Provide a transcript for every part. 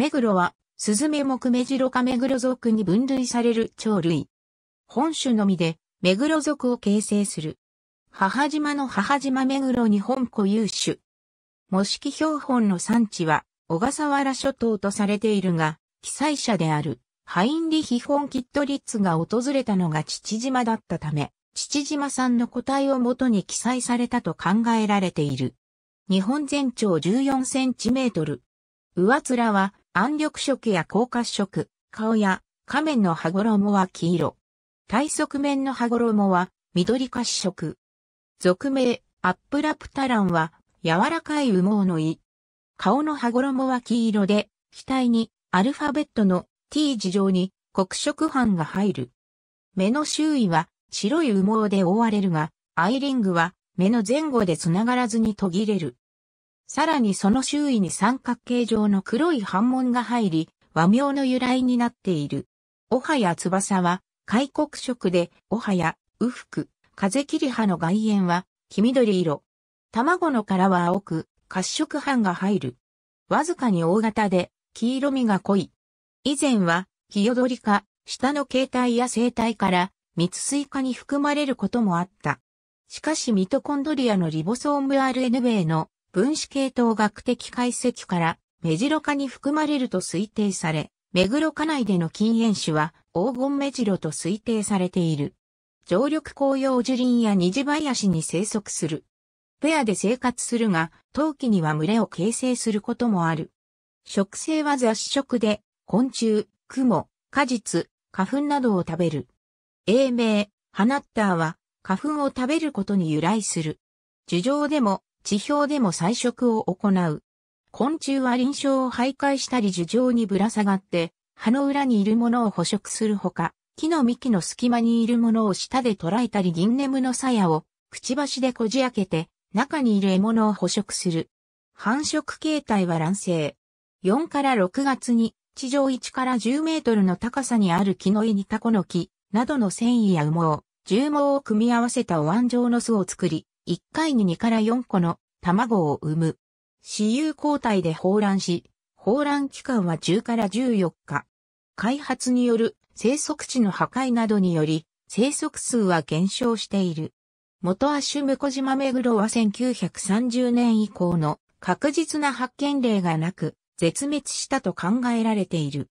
目黒は、スズメ目ロカメグロ属に分類される鳥類。本種のみで、目黒属を形成する。母島の母島目黒日本固有種。模式標本の産地は、小笠原諸島とされているが、被災者である、ハインリヒフォン・キットリッツが訪れたのが父島だったため、父島さんの個体をもとに記載されたと考えられている。日本全長14センチメートル。上面は暗緑色や高褐色、顔や仮面の羽衣は黄色。体側面の羽衣は緑褐色。俗名、アップラプタランは柔らかい羽毛の胃。顔の羽衣は黄色で、額にアルファベットの t 字状に黒色斑が入る。目の周囲は白い羽毛で覆われるが、アイリングは目の前後で繋がらずに途切れる。さらにその周囲に三角形状の黒い斑紋が入り、和名の由来になっている。おはや翼は、開国色で、おはや、うふく、風切り葉の外縁は、黄緑色。卵の殻は青く、褐色斑が入る。わずかに大型で、黄色みが濃い。以前は、ヒヨドリ科、下の形態や生態から、蜜水化に含まれることもあった。しかしミトコンドリアのリボソーム RNA の分子系統学的解析から、メジロ科に含まれると推定され、メグロ科内での禁煙種は黄金メジロと推定されている。常緑紅葉樹林や虹林に生息する。ペアで生活するが、冬季には群れを形成することもある。食性は雑食で、昆虫、蜘蛛、果実、花粉などを食べる。英名、ハナッターは、花粉を食べることに由来する。樹上でも地表でも採食を行う。昆虫は臨床を徘徊したり樹上にぶら下がって、葉の裏にいるものを捕食するほか、木の幹の隙間にいるものを舌で捕らえたり銀ネムの鞘をくちばしでこじ開けて、中にいる獲物を捕食する。繁殖形態は卵生。4から6月に地上1から10メートルの高さにある木の絵にタコの木などの繊維や羽毛、重毛を組み合わせたお椀状の巣を作り、1回に2から4個の卵を産む。私有交代で放卵し、放卵期間は10から14日。開発による生息地の破壊などにより、生息数は減少している。元アシュコジマメグロは1930年以降の確実な発見例がなく、絶滅したと考えられている。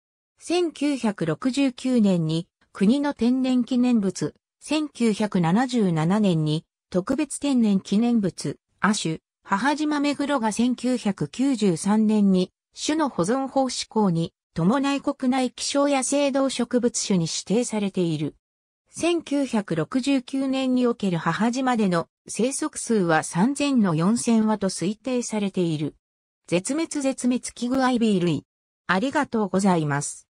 1969年に国の天然記念物、1977年に特別天然記念物、アシュ。母島目黒が1993年に種の保存法施行に伴い国内気象野生動植物種に指定されている。1969年における母島での生息数は3000の4000羽と推定されている。絶滅絶滅危惧アイビー類。ありがとうございます。